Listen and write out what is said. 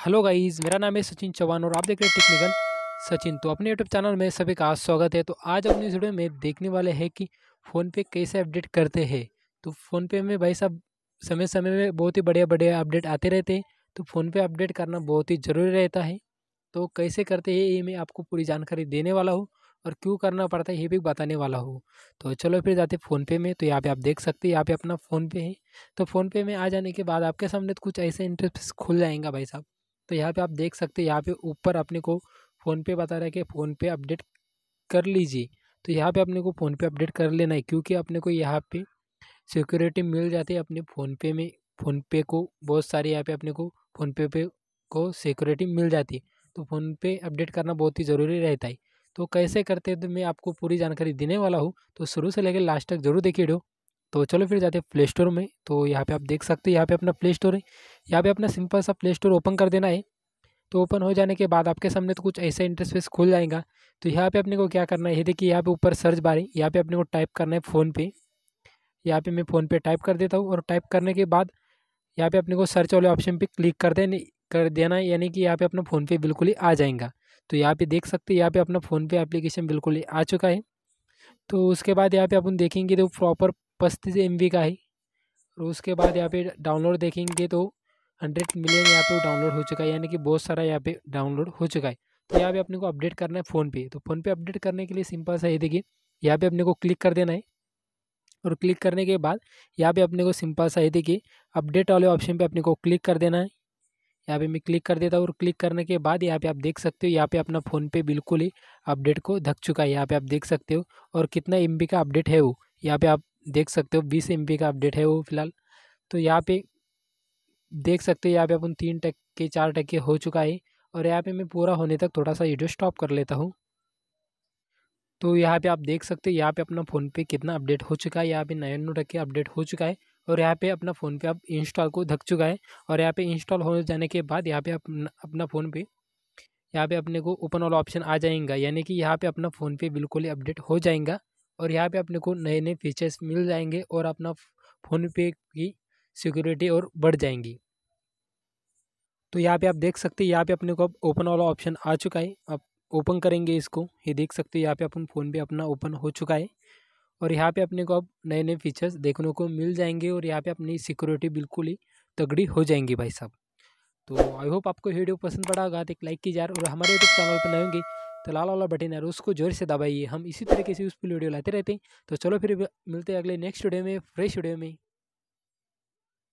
hello guys मेरा नाम है सचिन चौहान और आप देख रहे हैं टेक्निकल सचिन तो अपने यूट्यूब चैनल में सभी का स्वागत है तो आज अपने इस वीडियो में देखने वाले हैं कि फ़ोनपे कैसे अपडेट करते हैं तो फ़ोनपे में भाई साहब समय समय में बहुत ही बढ़िया बढ़िया अपडेट आते रहते हैं तो फ़ोनपे अपडेट करना बहुत ही ज़रूरी रहता है तो कैसे करते हैं ये मैं आपको पूरी जानकारी देने वाला हूँ और क्यों करना पड़ता है ये भी बताने वाला हूँ तो चलो फिर जाते फ़ोनपे में तो यहाँ पे आप देख सकते हैं यहाँ पे अपना फ़ोनपे है तो फ़ोनपे में आ जाने के बाद आपके सामने कुछ ऐसे इंटरेस्ट खुल जाएगा भाई साहब तो यहाँ पे आप देख सकते हैं यहाँ पे ऊपर अपने को फ़ोनपे बता रहा है कि फ़ोनपे अपडेट कर लीजिए तो यहाँ पे अपने को फ़ोनपे अपडेट कर लेना है क्योंकि अपने को यहाँ पे सिक्योरिटी मिल जाती है अपने फ़ोनपे में फ़ोनपे को बहुत सारे यहाँ पे अपने को फ़ोनपे पे को सिक्योरिटी मिल जाती है तो फ़ोनपे अपडेट करना बहुत ही ज़रूरी रहता है तो कैसे करते हैं तो मैं आपको पूरी जानकारी देने वाला हूँ तो शुरू से लेकर लास्ट तक जरूर देखिए तो चलो फिर जाते हैं प्ले स्टोर में तो यहाँ पे आप देख सकते हो यहाँ पे अपना प्ले स्टोर है यहाँ पे अपना सिंपल सा प्ले स्टोर ओपन कर देना है तो ओपन हो जाने के बाद आपके सामने तो कुछ ऐसा इंटरफेस खुल जाएगा तो यहाँ पे अपने को क्या करना है ये देखिए यहाँ पे ऊपर सर्च बार है यहाँ पे अपने को टाइप करना है फ़ोनपे यहाँ पे मैं फ़ोन पे टाइप कर देता हूँ और टाइप करने के बाद यहाँ पे अपने को सर्च वाले ऑप्शन पे क्लिक कर देने कर देना है यानी कि यहाँ पे अपना फ़ोनपे बिल्कुल ही आ जाएगा तो यहाँ पे देख सकते हैं यहाँ पे अपना फ़ोनपे एप्लीकेशन बिल्कुल ही आ चुका है तो उसके बाद यहाँ पे अपन देखेंगे तो प्रॉपर पस्तीस एम का है और उसके बाद यहाँ पे डाउनलोड देखेंगे तो हंड्रेड मिलियन यहाँ पे डाउनलोड हो चुका है यानी कि बहुत सारा यहाँ पे डाउनलोड हो चुका है तो यहाँ पे अपने को अपडेट करना है फ़ोन पे तो फ़ोन पे अपडेट करने के लिए सिंपल सा ये देखिए यहाँ पे अपने को क्लिक कर देना है और क्लिक करने के बाद यहाँ पे अपने को सिंपल सा ये देखिए अपडेट वाले ऑप्शन पर अपने को क्लिक कर देना है यहाँ पर मैं क्लिक कर देता हूँ और क्लिक करने के बाद यहाँ पर आप देख सकते हो यहाँ पर अपना फ़ोन पे बिल्कुल ही अपडेट को धक चुका है यहाँ पर आप देख सकते हो और कितना एम का अपडेट है वो यहाँ पर आप देख सकते हो बीस एम का अपडेट है वो फिलहाल तो यहाँ पे देख सकते हो यहाँ पे अपन तीन टक्के चार टक्के हो चुका है और यहाँ पे मैं पूरा होने तक थोड़ा सा वीडियो स्टॉप कर लेता हूँ तो यहाँ पे आप देख सकते हो यहाँ पे अपना फ़ोन पे कितना अपडेट हो चुका है यहाँ पे नयानवे टक्के अपडेट हो चुका है और यहाँ पे अपना फ़ोन पे आप इंस्टॉल को धक चुका है और यहाँ पे इंस्टॉल हो जाने के बाद यहाँ पे अपना अपना फ़ोन पे यहाँ पे अपने को ओपन वाला ऑप्शन आ जाएगा यानी कि यहाँ पे अपना फ़ोन पे बिल्कुल ही अपडेट हो जाएगा और यहाँ पे अपने को नए नए फीचर्स मिल जाएंगे और अपना फ़ोन पे की सिक्योरिटी और बढ़ जाएंगी तो यहाँ पे आप देख सकते हैं यहाँ पे अपने को अब ओपन वाला ऑप्शन आ चुका है आप ओपन करेंगे इसको ये देख सकते हैं यहाँ पे अपन फ़ोन पे अपना ओपन हो चुका है और यहाँ पे अपने को अब नए नए फीचर्स देखने को मिल जाएंगे और यहाँ पे अपनी सिक्योरिटी बिल्कुल ही तगड़ी हो जाएंगी भाई साहब तो आई होप आपको वीडियो पसंद पड़ा होगा तो एक लाइक की और हमारे यूट्यूब चैनल पर नए होंगे तो लाल वाला बटन है उसको जोर से दबाइए हम इसी तरीके से यूज़फुल वीडियो लाते रहते हैं तो चलो फिर मिलते हैं अगले नेक्स्ट वीडियो में फ्रेश वीडियो में